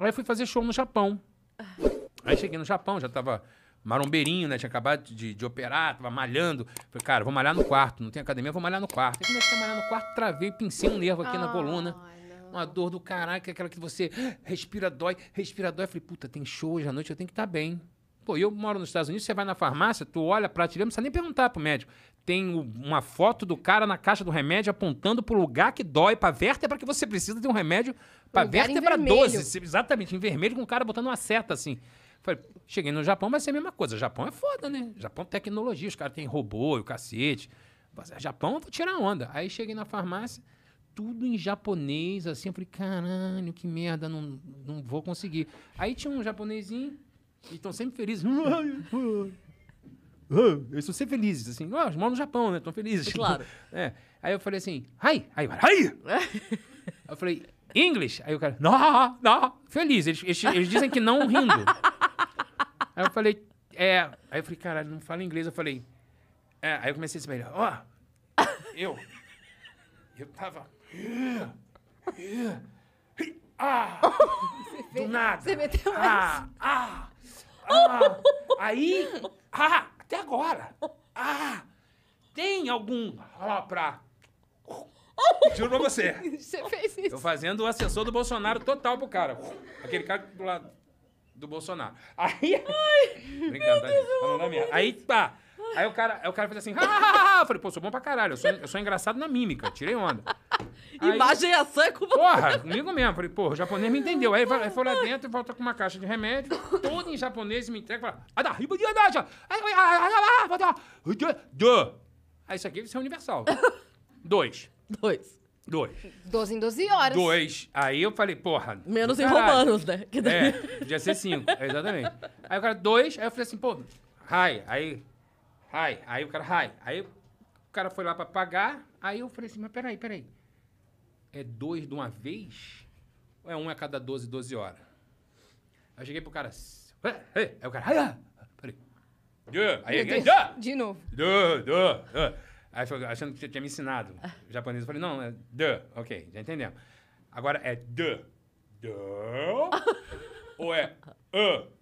Aí fui fazer show no Japão. Aí cheguei no Japão, já tava marombeirinho, né? Tinha acabado de, de operar, tava malhando. Falei, cara, vou malhar no quarto, não tem academia, vou malhar no quarto. Aí comecei a malhar no quarto, travei, pincei um nervo aqui oh, na coluna. Não. Uma dor do caralho, é aquela que você respira, dói, respira, dói. Falei, puta, tem show hoje à noite, eu tenho que estar tá bem. Pô, eu moro nos Estados Unidos, você vai na farmácia, tu olha a prateleira, não precisa nem perguntar pro médico tem uma foto do cara na caixa do remédio apontando pro lugar que dói, pra vértebra que você precisa de um remédio pra vértebra 12. Exatamente, em vermelho, com o cara botando uma seta assim. Falei, cheguei no Japão, vai ser a mesma coisa. Japão é foda, né? Japão Japão tecnologia, os caras têm robô e o cacete. É, Japão, eu vou tirar onda. Aí cheguei na farmácia, tudo em japonês, assim. Eu falei, caralho, que merda, não, não vou conseguir. Aí tinha um japonesinho, e estão sempre felizes. oh, eu sou sempre felizes, assim, ah, oh, no Japão, né? Estão felizes. É claro. É. Aí eu falei assim, hi, aí, hi! hi. eu falei, English? Aí o cara, não, não, feliz. Eles, eles, eles dizem que não rindo. aí eu falei, é. Aí eu falei, caralho, não fala inglês. Eu falei, é. Aí eu comecei a se ó, oh, eu, eu tava. Ah! do nada! Você meteu ah! Ah! ah aí! Ah! Até agora. Ah, tem algum ó pra... Juro pra você. Você fez isso. Eu fazendo o assessor do Bolsonaro total pro cara. Aquele cara do lado do Bolsonaro. Aí... Ai, brincando, tá, Aí, pá... Tá. Aí o cara, aí o cara fez assim, ah! eu falei, pô, sou bom pra caralho, eu sou, eu sou engraçado na mímica, tirei onda. Imagem e ação é com você. Porra, comigo mesmo. Falei, pô, o japonês me entendeu. Aí ele foi lá dentro e volta com uma caixa de remédio, todo em japonês me entrega e fala, adariba ah, de adaja, Aí isso aqui isso é universal. Dois. Dois. Dois. doze em doze horas. Dois. Aí eu falei, porra. Menos em romanos, né? Que é, daí... É, podia ser cinco, exatamente. Aí o cara, dois, aí eu falei assim, pô, raia. Aí Hi. Aí o cara, hi. Aí o cara foi lá pra pagar. Aí eu falei assim, mas peraí, peraí. É dois de uma vez? Ou é um a cada 12, 12 horas? Aí eu cheguei pro cara. Hey, Aí o cara, hiya! Peraí. Aí, aí, de novo. Duh, duh, duh. Aí foi achando que você tinha me ensinado o japonês. Eu falei, não, é duh. Ok, já entendemos. Agora é duh. Duh. ou é uh.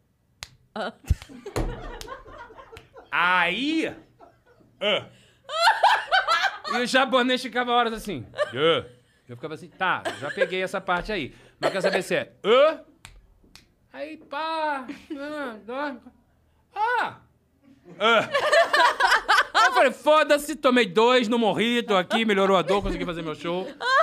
Aí. e o japonês ficava horas assim. Eu ficava assim, tá, já peguei essa parte aí. Mas quer saber se é. Aí, pá. Ah. Ah. Eu falei, foda-se, tomei dois, não morri, tô aqui, melhorou a dor, consegui fazer meu show.